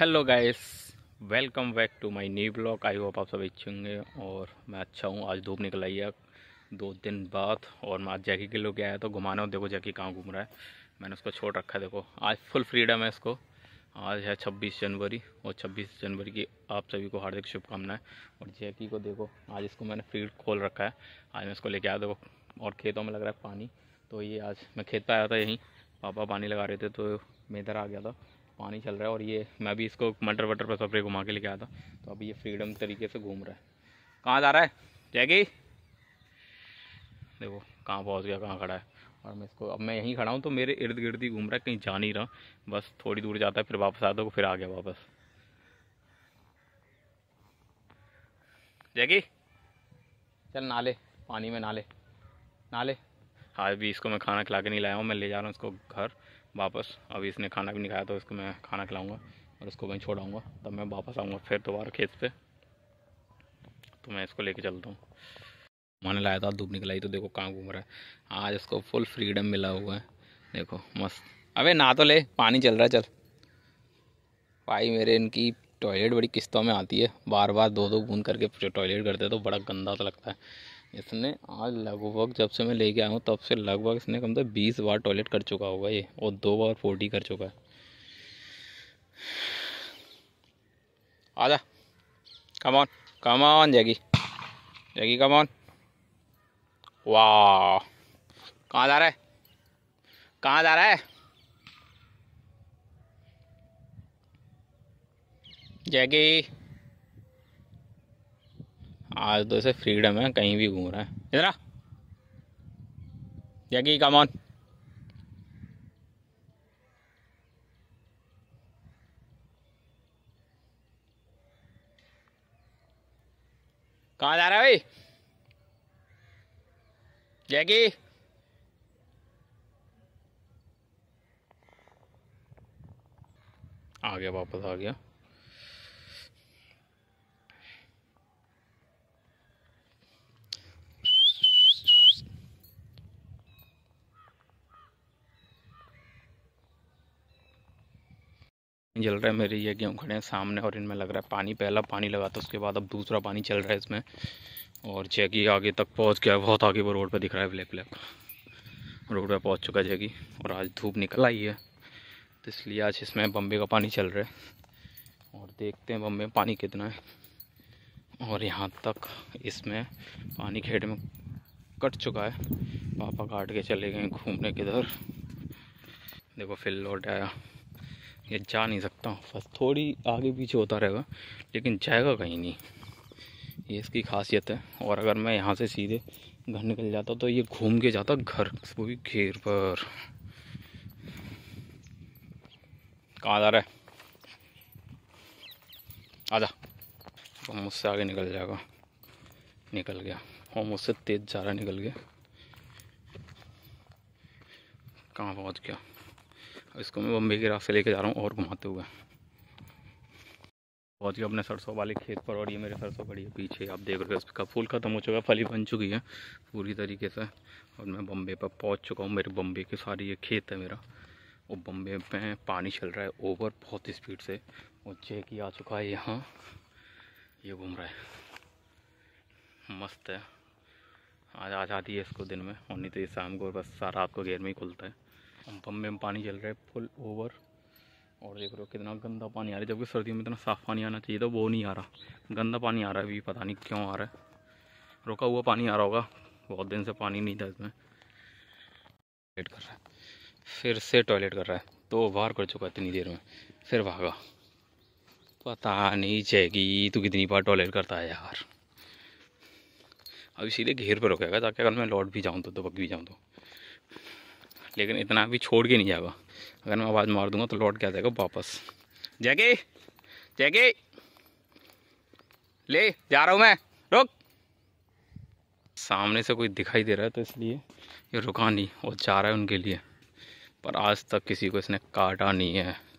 hello guys welcome back to my new blog I hope आप सब अच्छे होंगे और मैं अच्छा हूँ आज धूप निकल आई है दो दिन बाद और मैं आज जैकी के लोग आया तो घुमाने देखो जैकी कहाँ घूम रहा है मैंने उसको छोड़ रखा है देखो आज फुल फ्रीडम है इसको आज है 26 जनवरी और 26 जनवरी की आप सभी को हार्दिक शुभकामनाएं और जैकी को देखो आज इसको मैंने फील्ड खोल रखा है आज मैं इसको लेके आया देखो और खेतों में लग रहा है पानी तो ये आज मैं खेत पर आया था यहीं पापा पानी लगा रहे थे तो मैं इधर आ गया था पानी चल रहा है और ये मैं भी इसको मटर वटर पर सफरे घुमा के लेके आया था तो अभी ये फ्रीडम तरीके से घूम रहा है कहाँ जा रहा है जैगी देखो कहाँ पहुँच गया कहाँ खड़ा है और मैं इसको अब मैं यहीं खड़ा हूँ तो मेरे इर्द गिर्द ही घूम रहा है कहीं जा नहीं रहा बस थोड़ी दूर जाता है फिर वापस आता हूँ तो फिर आ गया वापस जैगी चल नाले पानी में नाले नाले हाँ अभी इसको मैं खाना खिला के नहीं लाया हूँ मैं ले जा रहा हूँ इसको घर वापस अभी इसने खाना भी नहीं खाया तो इसको मैं खाना खिलाऊँगा और इसको वहीं छोड़ाऊँगा तब मैं वापस आऊँगा फिर दोबारा खेत पे तो मैं इसको ले चलता हूँ मैंने लाया था धूप निकलाई तो देखो कहाँ घूम रहा है आज इसको फुल फ्रीडम मिला हुआ है देखो मस्त अबे ना तो ले पानी चल रहा है चल भाई मेरे इनकी टॉयलेट बड़ी किस्तों में आती है बार बार दो दो बूंद करके टॉयलेट करते हैं तो बड़ा गंदा सा लगता है इसने आज लगभग जब से मैं लेके आया हूँ तब से लगभग इसने कम से बीस बार टॉयलेट कर चुका होगा ये और दो बार फोर्टी कर चुका है आजा come on come on Jaggi Jaggi come on वाह कहाँ जा रहा है कहाँ जा रहा है जैकी आज तो इसे फ्रीडम है कहीं भी घूम रहा है इधर जैकी कम ऑन कहाँ जा रहा है भाई जैकी आ गया वापस आ गया जल रहा है मेरे ये गेहूँ खड़े हैं सामने और इनमें लग रहा है पानी पहला पानी लगा था तो उसके बाद अब दूसरा पानी चल रहा है इसमें और जैकी आगे तक पहुँच गया बहुत आगे वो रोड पर दिख रहा है ब्लैक ब्लैक रोड पर पहुँच चुका है जैकी और आज धूप निकल आई है तो इसलिए आज इसमें बम्बे का पानी चल रहा है और देखते हैं बम्बे में पानी कितना है और यहाँ तक इसमें पानी खेड में कट चुका है पापा काट के चले गए घूमने किधर देखो फिल लौट आया ये जा नहीं सकता बस थोड़ी आगे पीछे होता रहेगा लेकिन जाएगा कहीं नहीं ये इसकी खासियत है और अगर मैं यहाँ से सीधे घर निकल जाता तो ये घूम के जाता घर वो भी घेर पर कहाँ जा रहा है आजा तो मुझसे आगे निकल जाएगा निकल गया और मुझसे तेज़ जा रहा निकल गया कहाँ पहुँच गया इसको मैं बम्बे के रास्ते लेके जा रहा हूँ और घुमाते हुए पहुँच गया अपने सरसों वाले खेत पर और ये मेरे सरसों बड़ी है पीछे आप देख रहे हो इसका फूल ख़त्म हो चुका है फली बन चुकी है पूरी तरीके से और मैं बम्बे पर पहुँच चुका हूँ मेरे बम्बे के सारे ये खेत है मेरा और बम्बे में पानी चल रहा है ओवर बहुत स्पीड से और चेक ही आ चुका है यहाँ ये घूम रहा है मस्त है आज आ जाती है इसको दिन में और नहीं तो ये शाम को बस रात को घेर में ही खुलता है पंप में पानी चल रहा है फुल ओवर और देख रहे हो कितना गंदा पानी आ रहा है जबकि सर्दियों में इतना साफ़ पानी आना चाहिए था वो नहीं आ रहा गंदा पानी आ रहा है अभी पता नहीं क्यों आ रहा है रुका हुआ पानी आ रहा होगा बहुत दिन से पानी नहीं था इसमें टॉयलेट कर रहा है फिर से टॉयलेट कर रहा है तो बाहर कर चुका इतनी देर में फिर भागा पता नहीं चेगी तू कितनी बार टॉयलेट करता है यार अब इसीलिए घेर पर रुकेगा ताकि अगर मैं लौट भी जाऊँ तो दबक भी जाऊँ तो लेकिन इतना भी छोड़ के नहीं जाएगा अगर मैं आवाज़ मार दूंगा तो लौट के आ जाएगा वापस जैके जैके ले जा रहा हूँ मैं रुक सामने से कोई दिखाई दे रहा है तो इसलिए ये रुका नहीं और जा रहा है उनके लिए पर आज तक किसी को इसने काटा नहीं है